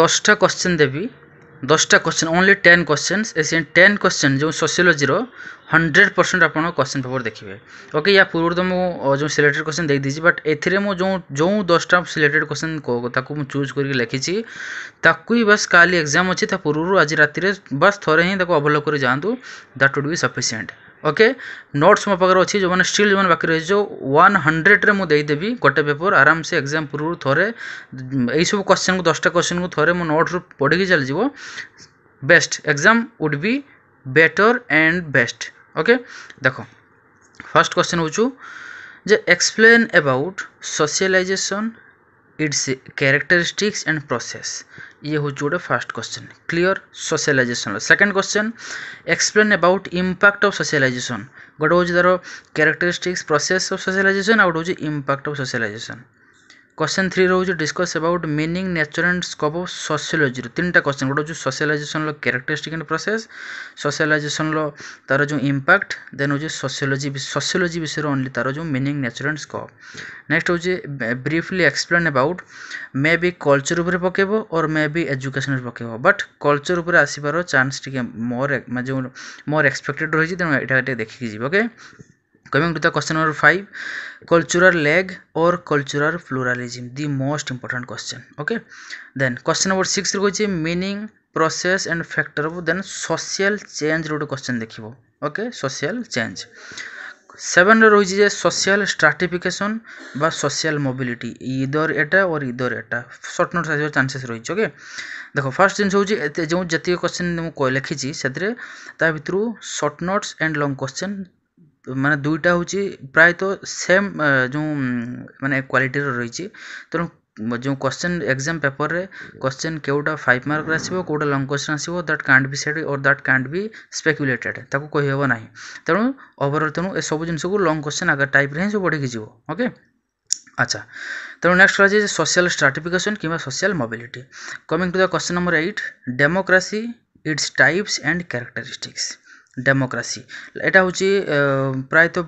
দশটা কোশ্চেন দেবি দশটা কোশ্চেন ଓନ୍ଲି ଟେନ୍ କୋଶ୍ଚେନ୍ସ ଏ ସେଇ ଟେନ୍ କୋଶ୍ଚେନ୍ ଯେଉଁ ସୋସିଓଲୋଜିର ହଣ୍ଡ୍ରେଡ଼ ପରସେଣ୍ଟ ଆପଣ କୋଶ୍ଚେନ୍ ପେପର୍ ଦେଖିବେ ଓକେ ୟା ପୂର୍ବରୁ ତ ମୁଁ ଯେଉଁ ସିଲେକ୍ଟେଡ଼ କୋଶ୍ଚେନ୍ ଦେଇଦେଇଛି ବଟ୍ ଏଥିରେ ମୁଁ ଯେଉଁ ଯେଉଁ ଦଶଟା ସିଲେକ୍ଟେଡ଼ କୋଶ୍ଚେନ୍ ତାକୁ ମୁଁ ଚୁଜ୍ କରିକି ଲେଖିଛି ତାକୁ ହିଁ ବାସ୍ କାଲି ଏକ୍ଜାମ୍ ଅଛି ତା ପୂର୍ବରୁ ଆଜି ରାତିରେ ବାସ୍ ଥରେ ହିଁ ତାକୁ ଅବଲୋକ କରି ଯାଆନ୍ତୁ that would be sufficient okay notes ମୋ ପାଖରେ ଅଛି ଯେଉଁମାନେ ଷ୍ଟିଲ୍ ଯେଉଁମାନେ ବାକି ରହିଛି ଯେଉଁ ୱାନ୍ ହଣ୍ଡ୍ରେଡ଼ରେ ମୁଁ ଦେଇଦେବି ଗୋଟେ ପେପର୍ ଆରାମସେ ଏକ୍ଜାମ୍ ପୂର୍ବରୁ ଥରେ ଏଇସବୁ କ୍ୱେଶ୍ଚନ୍କୁ ଦଶଟା କ୍ୱେଶ୍ଚନ୍କୁ ଥରେ ମୋ ନୋଟ୍ସରୁ ପଢ଼ିକି ଚାଲିଯିବ best exam would be better and best okay ଦେଖ ଫାର୍ଷ୍ଟ କ୍ୱେଶ୍ଚନ୍ ହେଉଛୁ ଯେ explain about socialization its characteristics and process ये ହେଉଛି ଗୋଟେ ଫାର୍ଷ୍ଟ କ୍ୱେଶ୍ଚନ୍ କ୍ଲିଅର୍ ସୋସିଆଲାଇଜେସନ୍ର second question explain about impact of socialization ଗୋଟେ ହେଉଛି ତା'ର କ୍ୟାରେକ୍ଟରିଷ୍ଟିକ୍ସ ପ୍ରୋସେସ୍ ଅଫ୍ ସୋସିଆଲାଇଜେସନ୍ ଆଉ ଗୋଟେ ହେଉଛି impact of socialization question three ହେଉଛି discuss about meaning nature and scope of ସୋସିଓଲୋଜିର ତିନିଟା କ୍ୱେଶ୍ଚନ୍ ଗୋଟେ ହେଉଛି ସୋସିଆଲାଇଜେସନ୍ର କ୍ୟାରେକ୍ଟରିଷ୍ଟିକ୍ ଆଣ୍ଡ ପ୍ରୋସେସ୍ ସୋସିଆଲାଇଜେସନ୍ର ତା'ର ଯେଉଁ ଇମ୍ପାକ୍ଟ ଦେନ୍ ହେଉଛି ସୋସିଓଲୋଜି ସୋସିଓଲୋଜି ବିଷୟରେ ଓନ୍ଲି ତା'ର ଯେଉଁ meaning nature and scope next ହେଉଛି briefly explain about may be culture ଉପରେ ପକାଇବ ଅର୍ ମେ ବି ଏଜୁକେସନ୍ରେ ପକାଇବ ବଟ୍ କଲଚର୍ ଉପରେ ଆସିବାର ଚାନ୍ସ ଟିକେ ମୋର ଯେଉଁ ମୋର ଏକ୍ସପେକ୍ଟେଡ଼୍ ରହିଛି ତେଣୁ ଏଇଟା ଟିକେ ଦେଖିକି ଯିବ okay Coming to the question number 5 cultural leg or cultural pluralism the most important question okay then question number 6 meaning process and factor then social change root question okay social change seven রয়েছে যে social stratification বা social mobility either এটা or ইদর এটা sort note okay chances রয়েছে ওকে দেখো first জিনিস হচ্ছে যে যেত কোশ্চেন মু লিখিছি সেতরে তা ভিতর short notes and long question ମାନେ ଦୁଇଟା ହେଉଛି ପ୍ରାୟତଃ ସେମ୍ ଯେଉଁ ମାନେ କ୍ୱାଲିଟିର ରହିଛି ତେଣୁ ଯେଉଁ କୋଶ୍ଚିନ୍ ଏକ୍ଜାମ୍ ପେପର୍ରେ କୋଶ୍ଚିନ୍ କେଉଁଟା ଫାଇଭ୍ ମାର୍କର ଆସିବ କେଉଁଟା ଲଙ୍ଗ୍ କୋଶ୍ଚିନ୍ ଆସିବ that can't be said or that can't be speculated ତାକୁ କହିହେବ ନାହିଁ ତେଣୁ ଓଭରଅଲ୍ ତେଣୁ ଏସବୁ ଜିନିଷକୁ ଲଙ୍ଗ୍ କୋଶ୍ଚିନ୍ ଆଗ ଟାଇପ୍ରେ ହିଁ ସବୁ ପଢ଼ିକି ଯିବ ଓକେ ଆଚ୍ଛା ତେଣୁ ନେକ୍ସଟ୍ ରହିଛି ସୋସିଆଲ୍ ସ୍ଟ୍ରାଟିଫିକେସନ୍ କିମ୍ବା social mobility coming to the question number eight democracy its types and characteristics democracy ଏଇଟା ହେଉଛି ପ୍ରାୟତଃ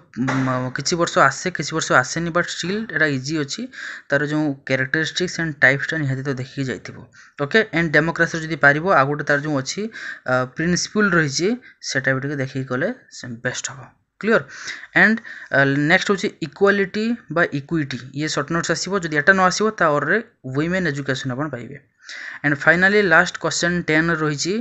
କିଛି ବର୍ଷ ଆସେ କିଛି ବର୍ଷ ଆସେନି ବଟ୍ ଷ୍ଟିଲ୍ ଏଇଟା ଇଜି ଅଛି ତା'ର ଯେଉଁ କ୍ୟାରେକ୍ଟରିଷ୍ଟିକ୍ସ ଆଣ୍ଡ ଟାଇପ୍ସଟା ନିହାତି ତ ଦେଖିକି ଯାଇଥିବ ଓକେ ଆଣ୍ଡ ଡେମୋକ୍ରାସିର ଯଦି ପାରିବ ଆଉ ଗୋଟେ ତା'ର ଯେଉଁ ଅଛି ପ୍ରିନ୍ସିପୁଲ୍ ରହିଛି ସେଇଟା ବି ଟିକେ ଦେଖିକି କଲେ ବେଷ୍ଟ ହେବ କ୍ଲିଅର୍ ଆଣ୍ଡ ନେକ୍ସଟ ହେଉଛି ଇକ୍ୱାଲିଟି ବା ଇକ୍ୱିଟି ଇଏ ସର୍ଟ ନୋଟ୍ସ ଆସିବ ଯଦି ଏଇଟା ନ ଆସିବ ତା ଅର୍ଡ଼ରରେ ୱିମେନ୍ ଏଜୁକେସନ୍ ଆପଣ ପାଇବେ and finally last question ten ରହିଛି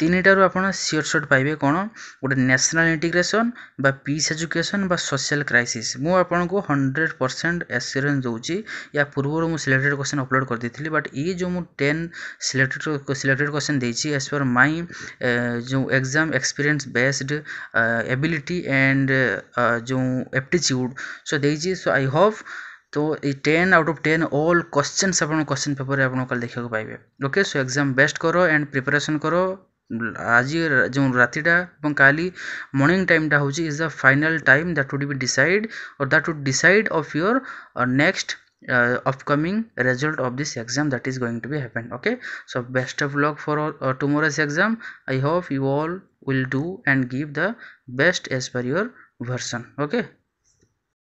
ତିନିଟାରୁ ଆପଣ ସିଓର ସଟ୍ ପାଇବେ କ'ଣ ଗୋଟେ ନ୍ୟାସନାଲ୍ ଇଣ୍ଟିଗ୍ରେସନ୍ ବା ପିସ୍ ଏଜୁକେସନ୍ ବା ସୋସିଆଲ୍ କ୍ରାଇସିସ୍ ମୁଁ ଆପଣଙ୍କୁ ହଣ୍ଡ୍ରେଡ଼ ପରସେଣ୍ଟ ଆସ୍ୟୁରାନ୍ସ ଦେଉଛି ୟା ପୂର୍ବରୁ ମୁଁ ସିଲେକ୍ଟେଡ଼ କ୍ୱେଶ୍ଚନ୍ ଅପଲୋଡ଼ କରିଦେଇଥିଲି ବଟ୍ ଏଇ ଯେଉଁ ମୁଁ ଟେନ୍ ସିଲେକ୍ଟେଡ଼ ସିଲେକ୍ଟେଡ଼ କ୍ୱେଶ୍ଚନ୍ ଦେଇଛି ଆଜ୍ ପର୍ ମାଇ ଯେଉଁ exam experience based ability and ଯେଉଁ ଏପ୍ଟିଚ୍ୟୁଡ଼୍ ସୋ ଦେଇଛି ସୋ ଆଇ ହୋପ୍ ତ ଏଇ ten out of ten all questions ଆପଣ କୋଶ୍ଚିନ୍ ପେପର୍ରେ ଆପଣ କାଲି ଦେଖିବାକୁ ପାଇବେ ଓକେ ସୋ ଏଗ୍ଜାମ୍ ବେଷ୍ଟ କର ଆଣ୍ଡ ପ୍ରିପାରେସନ୍ କର ଆଜି ଯେଉଁ ରାତିଟା ଏବଂ କାଲି ମର୍ଣ୍ଣିଂ ଟାଇମ୍ଟା ହେଉଛି is the final time that would be decide or that would decide of your next uh, upcoming result of this exam that is going to be happen okay so best of luck for all, uh, tomorrow's exam i hope you all will do and give the best as per your version okay